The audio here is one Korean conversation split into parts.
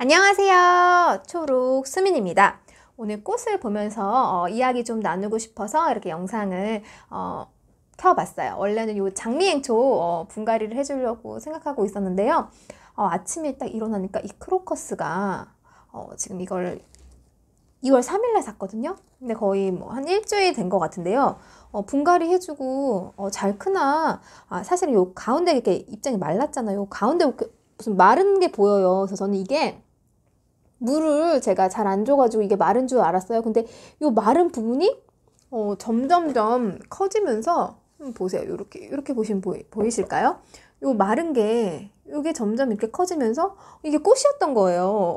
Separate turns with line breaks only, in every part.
안녕하세요. 초록 수민입니다. 오늘 꽃을 보면서 어, 이야기 좀 나누고 싶어서 이렇게 영상을 어, 켜봤어요. 원래는 요 장미행초 어, 분갈이를 해주려고 생각하고 있었는데요. 어, 아침에 딱 일어나니까 이 크로커스가 어, 지금 이걸 2월 3일날 샀거든요. 근데 거의 뭐 한 일주일 된 것 같은데요. 어, 분갈이 해주고 어, 잘 크나. 아, 사실 요 가운데 이렇게 입장이 말랐잖아요. 가운데 그 무슨 마른 게 보여요. 그래서 저는 이게 물을 제가 잘 안 줘가지고 이게 마른 줄 알았어요. 근데 이 마른 부분이 어, 점점점 커지면서 보세요. 이렇게 이렇게 보시면 보이, 보이실까요? 이 마른 게이게 점점 이렇게 커지면서 이게 꽃이었던 거예요.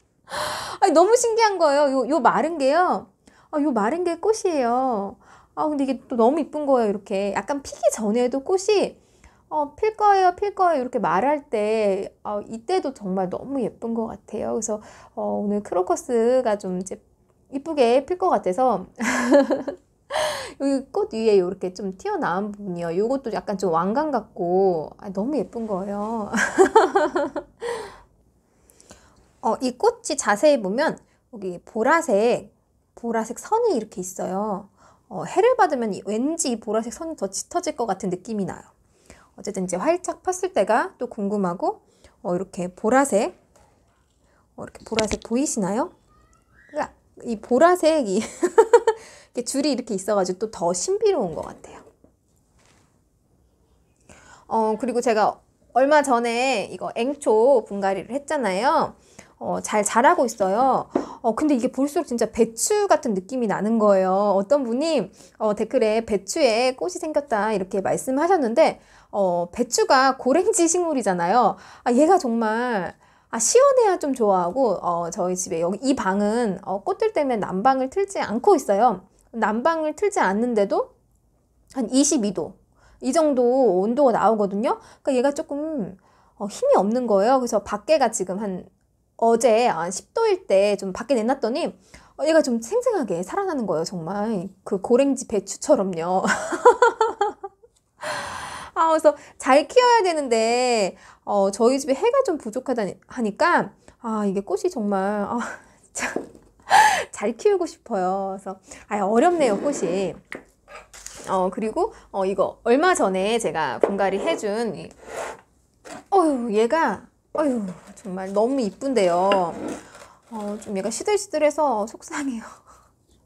아니, 너무 신기한 거예요. 요, 요 마른 게요. 아, 요 마른 게 꽃이에요. 아, 근데 이게 또 너무 이쁜 거예요. 이렇게 약간 피기 전에도 꽃이 어, 필 거예요, 필 거예요 이렇게 말할 때 어, 이때도 정말 너무 예쁜 것 같아요. 그래서 어, 오늘 크로커스가 좀 이제 이쁘게 필 것 같아서 여기 꽃 위에 이렇게 좀 튀어나온 부분이요. 이것도 약간 좀 왕관 같고 아, 너무 예쁜 거예요. 어, 이 꽃이 자세히 보면 여기 보라색 보라색 선이 이렇게 있어요. 어, 해를 받으면 왠지 이 보라색 선이 더 짙어질 것 같은 느낌이 나요. 어쨌든 이제 활짝 폈을 때가 또 궁금하고 어, 이렇게 보라색 어, 이렇게 보라색 보이시나요? 그러니까 이 보라색이 줄이 이렇게 있어가지고 또 더 신비로운 것 같아요. 어, 그리고 제가 얼마 전에 이거 앵초 분갈이를 했잖아요. 어, 잘 자라고 있어요. 어, 근데 이게 볼수록 진짜 배추 같은 느낌이 나는 거예요. 어떤 분이 어, 댓글에 배추에 꽃이 생겼다 이렇게 말씀하셨는데 어, 배추가 고랭지 식물이잖아요. 아, 얘가 정말 아, 시원해야 좀 좋아하고 어, 저희 집에 여기 이 방은 어, 꽃들 때문에 난방을 틀지 않고 있어요. 난방을 틀지 않는데도 한 22도 이 정도 온도가 나오거든요. 그러니까 얘가 조금 어, 힘이 없는 거예요. 그래서 밖에가 지금 한 어제 10도일 아, 때좀 밖에 내놨더니 어, 얘가 좀 생생하게 살아나는 거예요, 정말. 그 고랭지 배추처럼요. 아, 그래서 잘 키워야 되는데, 어, 저희 집에 해가 좀 부족하다 하니까, 아, 이게 꽃이 정말, 아, 참, 잘 키우고 싶어요. 그래서, 아, 어렵네요, 꽃이. 어, 그리고, 어, 이거, 얼마 전에 제가 분갈이 해준, 어휴, 얘가, 아유 정말 너무 이쁜데요. 어, 좀 얘가 시들시들해서 속상해요.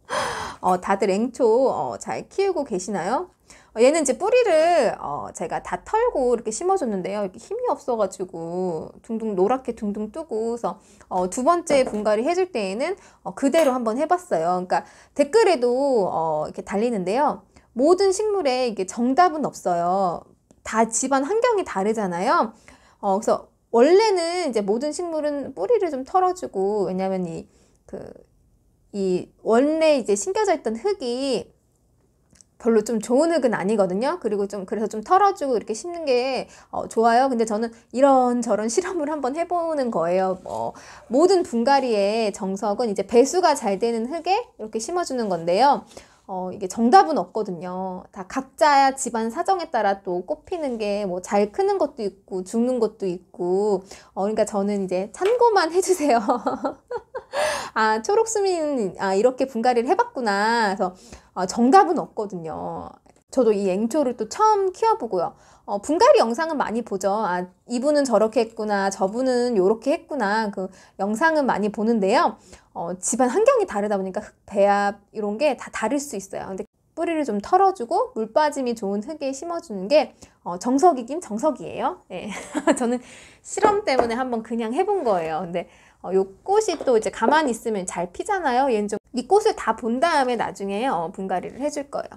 어, 다들 앵초 어, 잘 키우고 계시나요? 어, 얘는 이제 뿌리를 어, 제가 다 털고 이렇게 심어줬는데요. 이렇게 힘이 없어가지고 둥둥 노랗게 둥둥 뜨고 그래서 어, 두 번째 분갈이 해줄 때에는 어, 그대로 한번 해봤어요. 그러니까 댓글에도 어, 이렇게 달리는데요. 모든 식물에 이게 정답은 없어요. 다 집안 환경이 다르잖아요. 어, 그래서 원래는 이제 모든 식물은 뿌리를 좀 털어주고 왜냐면 이 그이 그, 원래 이제 심겨져 있던 흙이 별로 좀 좋은 흙은 아니거든요. 그리고 좀 그래서 좀 털어주고 이렇게 심는 게 어, 좋아요. 근데 저는 이런 저런 실험을 한번 해보는 거예요. 뭐 모든 분갈이의 정석은 이제 배수가 잘 되는 흙에 이렇게 심어주는 건데요. 어, 이게 정답은 없거든요. 다 각자 집안 사정에 따라 또 꼽히는 게 뭐 잘 크는 것도 있고 죽는 것도 있고 어, 그러니까 저는 이제 참고만 해주세요. 아초록수민 아, 이렇게 분갈이를 해봤구나. 그래서 어, 정답은 없거든요. 저도 이 앵초를 또 처음 키워보고요. 어, 분갈이 영상은 많이 보죠. 아, 이분은 저렇게 했구나, 저분은 요렇게 했구나. 그 영상은 많이 보는데요. 어, 집안 환경이 다르다 보니까 흙 배합 이런 게 다 다를 수 있어요. 근데 뿌리를 좀 털어주고 물 빠짐이 좋은 흙에 심어주는 게 어, 정석이긴 정석이에요. 예. 저는 실험 때문에 한번 그냥 해본 거예요. 근데 어, 요 꽃이 또 이제 가만히 있으면 잘 피잖아요. 얘좀이 꽃을 다 본 다음에 나중에 어, 분갈이를 해줄 거예요.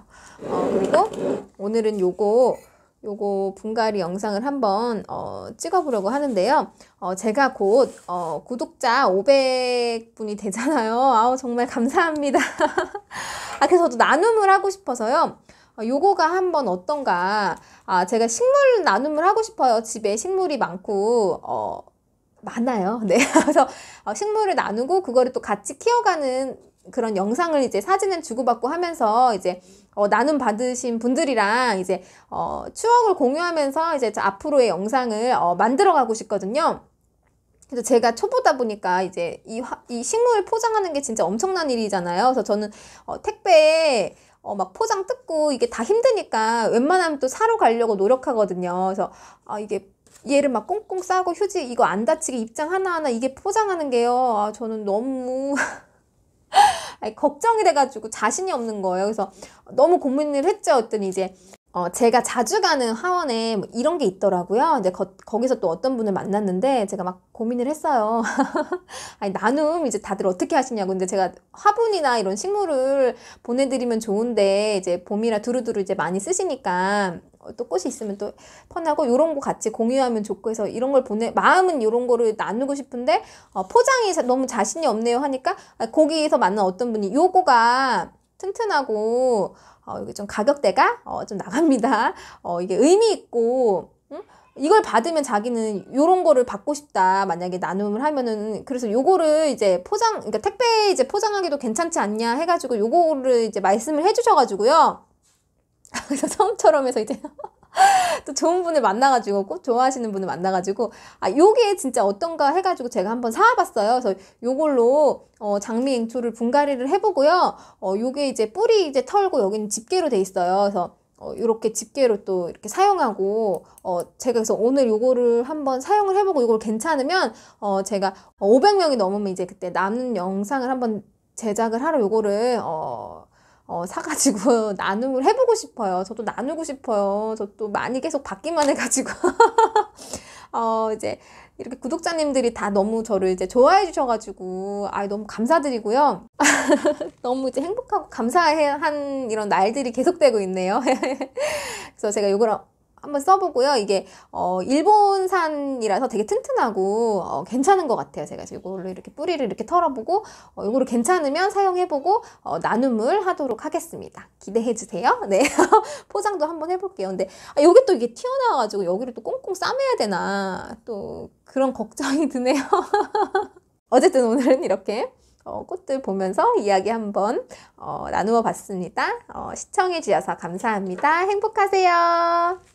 어, 그리고 오늘은 요거 요거 분갈이 영상을 한번 어, 찍어보려고 하는데요. 어, 제가 곧 어, 구독자 500분이 되잖아요. 아우 정말 감사합니다. 아 그래서 저도 나눔을 하고 싶어서요. 어, 요거가 한번 어떤가. 아 제가 식물 나눔을 하고 싶어요. 집에 식물이 많고 어, 많아요. 네. 그래서 어, 식물을 나누고 그거를 또 같이 키워가는 그런 영상을 이제 사진을 주고받고 하면서 이제 어, 나눔 받으신 분들이랑 이제 어, 추억을 공유하면서 이제 앞으로의 영상을 어, 만들어가고 싶거든요. 그래서 제가 초보다 보니까 이제 이, 화, 이 식물 포장하는 게 진짜 엄청난 일이잖아요. 그래서 저는 어, 택배에 어, 막 포장 뜯고 이게 다 힘드니까 웬만하면 또 사러 가려고 노력하거든요. 그래서 아, 이게 얘를 막 꽁꽁 싸고 휴지 이거 안 다치게 입장 하나하나 이게 포장하는 게요. 아, 저는 너무 걱정이 돼가지고 자신이 없는 거예요. 그래서 너무 고민을 했죠. 어떤 이제 어, 제가 자주 가는 하원에 뭐 이런 게 있더라고요. 이제 거, 거기서 또 어떤 분을 만났는데 제가 막 고민을 했어요. 아니, 나눔 이제 다들 어떻게 하시냐고. 근데 제가 화분이나 이런 식물을 보내드리면 좋은데 이제 봄이라 두루두루 이제 많이 쓰시니까 어, 또 꽃이 있으면 또 펀하고 이런 거 같이 공유하면 좋고 해서 이런 걸 보내 마음은 이런 거를 나누고 싶은데 어, 포장이 너무 자신이 없네요 하니까 아, 거기에서 만난 어떤 분이 요거가 튼튼하고 어, 이게 좀 가격대가 어, 좀 나갑니다. 어, 이게 의미 있고 응? 이걸 받으면 자기는 요런 거를 받고 싶다. 만약에 나눔을 하면은 그래서 요거를 이제 포장 그러니까 택배 이제 포장하기도 괜찮지 않냐 해 가지고 요거를 이제 말씀을 해 주셔 가지고요. 그래서 처음처럼 해서 이제 또 좋은 분을 만나가지고 꽃 좋아하시는 분을 만나가지고 아 요게 진짜 어떤가 해가지고 제가 한번 사와봤어요. 그래서 요걸로 어, 장미앵초를 분갈이를 해보고요. 어, 요게 이제 뿌리 이제 털고 여기는 집게로 돼 있어요. 그래서 어, 이렇게 집게로 또 이렇게 사용하고 어, 제가 그래서 오늘 요거를 한번 사용을 해보고 요걸 괜찮으면 어, 제가 500명이 넘으면 이제 그때 남는 영상을 한번 제작을 하러 요거를 어, 어, 사가지고 나눔을 해보고 싶어요. 저도 나누고 싶어요. 저또 많이 계속 받기만 해가지고. 어, 이제 이렇게 구독자님들이 다 너무 저를 이제 좋아해 주셔가지고, 아, 너무 감사드리고요. 너무 이제 행복하고 감사한 이런 날들이 계속되고 있네요. 그래서 제가 요걸 한번 써보고요. 이게 어, 일본산이라서 되게 튼튼하고 어, 괜찮은 것 같아요. 제가 이걸로 이렇게 뿌리를 이렇게 털어보고 어, 이거를 괜찮으면 사용해보고 어, 나눔을 하도록 하겠습니다. 기대해주세요. 네, 포장도 한번 해볼게요. 근데 아, 요게 또 이게 튀어나와가지고 여기를 또 꽁꽁 싸매야 되나 또 그런 걱정이 드네요. 어쨌든 오늘은 이렇게 어, 꽃들 보면서 이야기 한번 어, 나누어 봤습니다. 어, 시청해 주셔서 감사합니다. 행복하세요.